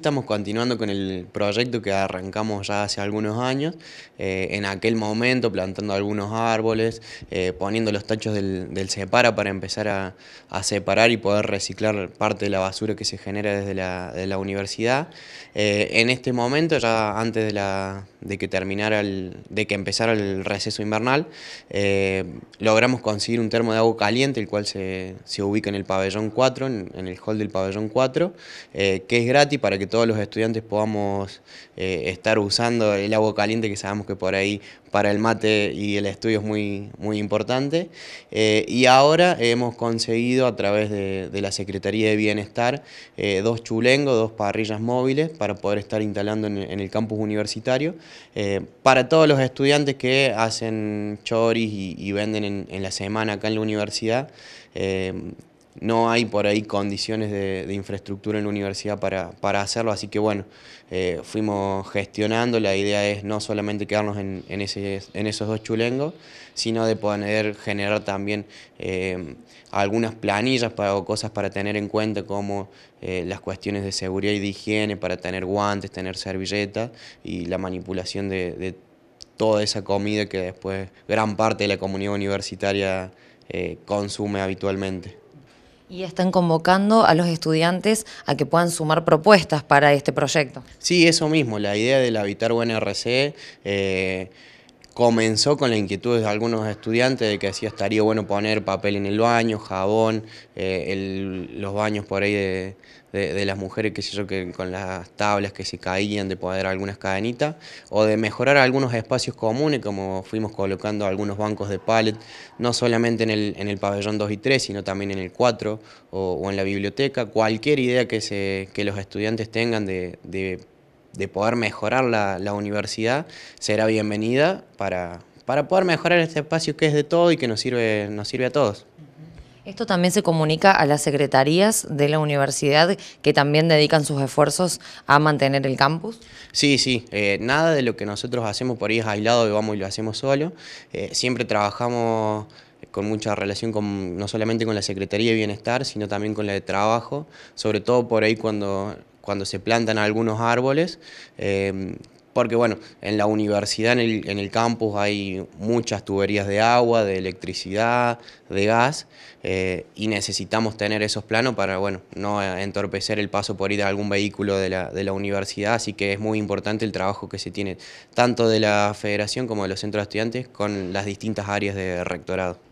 Estamos continuando con el proyecto que arrancamos ya hace algunos años, eh, en aquel momento plantando algunos árboles, eh, poniendo los tachos del, separa para empezar a, separar y poder reciclar parte de la basura que se genera desde la, universidad. Eh, en este momento, ya antes de, la, de que terminara el, de que empezara el receso invernal, logramos conseguir un termo de agua caliente, el cual se, se ubica en el pabellón 4, en, en, el hall del pabellón 4, que es gratis para que todos los estudiantes podamos eh, estar usando el agua caliente que sabemos que por ahí para el mate y el estudio es muy, muy importante. Eh, y ahora hemos conseguido a través de, la Secretaría de Bienestar eh, dos chulengos, dos parrillas móviles para poder estar instalando en, el campus universitario para todos los estudiantes que hacen choris y, venden en, la semana acá en la universidad no hay por ahí condiciones de, infraestructura en la universidad para, hacerlo, así que bueno, eh, fuimos gestionando, la idea es no solamente quedarnos en, en, esos dos chulengos, sino de poder generar también eh, algunas planillas para, o cosas para tener en cuenta como eh, las cuestiones de seguridad y de higiene, para tener guantes, tener servilletas y la manipulación de toda esa comida que después gran parte de la comunidad universitaria consume habitualmente. Y están convocando a los estudiantes a que puedan sumar propuestas para este proyecto. Sí, eso mismo, la idea del Habitar UNRC comenzó con la inquietud de algunos estudiantes de que sí estaría bueno poner papel en el baño, jabón, eh, los baños por ahí de, las mujeres, qué sé yo, que con las tablas que se caían, de poder algunas cadenitas, o de mejorar algunos espacios comunes, como fuimos colocando algunos bancos de pallet, no solamente en el, en el pabellón 2 y 3, sino también en el 4 o, en la biblioteca, cualquier idea que, se, que los estudiantes tengan de, de de poder mejorar la, universidad será bienvenida para, para poder mejorar este espacio que es de todo y que nos sirve, nos sirve a todos. Esto también se comunica a las secretarías de la universidad que también dedican sus esfuerzos a mantener el campus. Sí, sí, eh, nada de lo que nosotros hacemos por ahí es aislado y vamos y lo hacemos solo. Eh, siempre trabajamos con mucha relación con, no solamente con la Secretaría de Bienestar, sino también con la de Trabajo, sobre todo por ahí cuando cuando se plantan algunos árboles, em, porque bueno, en la universidad, en el, campus hay muchas tuberías de agua, de electricidad, de gas, eh, y necesitamos tener esos planos para bueno, no entorpecer el paso por ir a algún vehículo de la, de la universidad, así que es muy importante el trabajo que se tiene tanto de la federación como de los centros de estudiantes con las distintas áreas de rectorado.